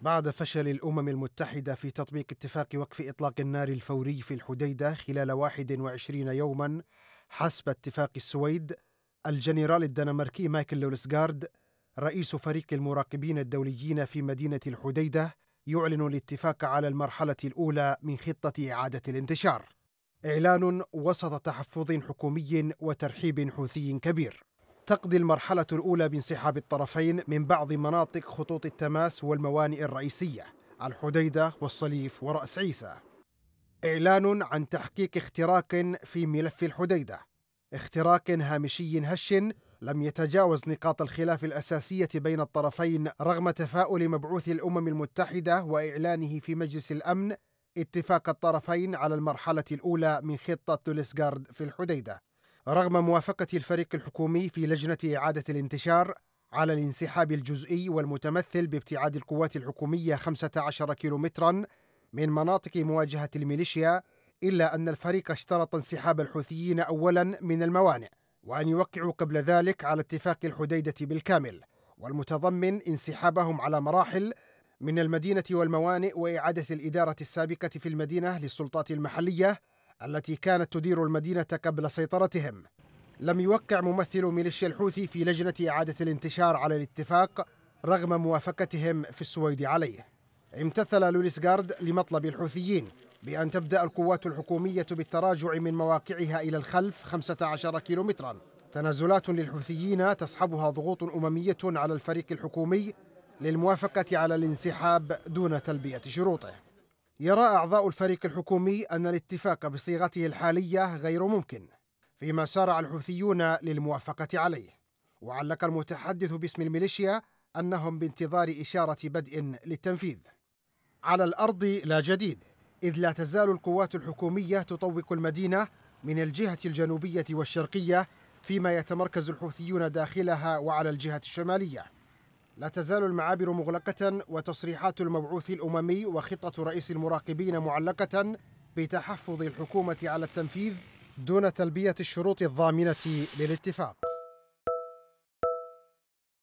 بعد فشل الأمم المتحدة في تطبيق اتفاق وقف إطلاق النار الفوري في الحديدة خلال 21 يوما حسب اتفاق السويد الجنرال الدنماركي مايكل لولسغارد رئيس فريق المراقبين الدوليين في مدينة الحديدة يعلن الاتفاق على المرحلة الأولى من خطة إعادة الانتشار إعلان وسط تحفظ حكومي وترحيب حوثي كبير تقضي المرحلة الأولى بانسحاب الطرفين من بعض مناطق خطوط التماس والموانئ الرئيسية الحديدة والصليف ورأس عيسى إعلان عن تحقيق اختراق في ملف الحديدة اختراق هامشي هش لم يتجاوز نقاط الخلاف الأساسية بين الطرفين رغم تفاؤل مبعوث الأمم المتحدة وإعلانه في مجلس الأمن اتفاق الطرفين على المرحلة الأولى من خطة دوليسغارد في الحديدة رغم موافقة الفريق الحكومي في لجنة إعادة الانتشار على الانسحاب الجزئي والمتمثل بابتعاد القوات الحكومية 15 كيلومترا من مناطق مواجهة الميليشيا إلا أن الفريق اشترط انسحاب الحوثيين أولا من الموانئ وأن يوقعوا قبل ذلك على اتفاق الحديدة بالكامل والمتضمن انسحابهم على مراحل من المدينة والموانئ وإعادة الإدارة السابقة في المدينة للسلطات المحلية التي كانت تدير المدينة قبل سيطرتهم لم يوقع ممثل ميليشيا الحوثي في لجنة إعادة الانتشار على الاتفاق رغم موافقتهم في السويد عليه امتثل لوليس جارد لمطلب الحوثيين بأن تبدأ القوات الحكومية بالتراجع من مواقعها إلى الخلف 15 كيلومترا تنازلات للحوثيين تصحبها ضغوط أممية على الفريق الحكومي للموافقة على الانسحاب دون تلبية شروطه يرى أعضاء الفريق الحكومي أن الاتفاق بصيغته الحالية غير ممكن فيما سارع الحوثيون للموافقة عليه وعلق المتحدث باسم الميليشيا أنهم بانتظار إشارة بدء للتنفيذ على الأرض لا جديد إذ لا تزال القوات الحكومية تطوق المدينة من الجهة الجنوبية والشرقية فيما يتمركز الحوثيون داخلها وعلى الجهة الشمالية لا تزال المعابر مغلقة وتصريحات المبعوث الأممي وخطة رئيس المراقبين معلقة بتحفظ الحكومة على التنفيذ دون تلبية الشروط الضامنة للاتفاق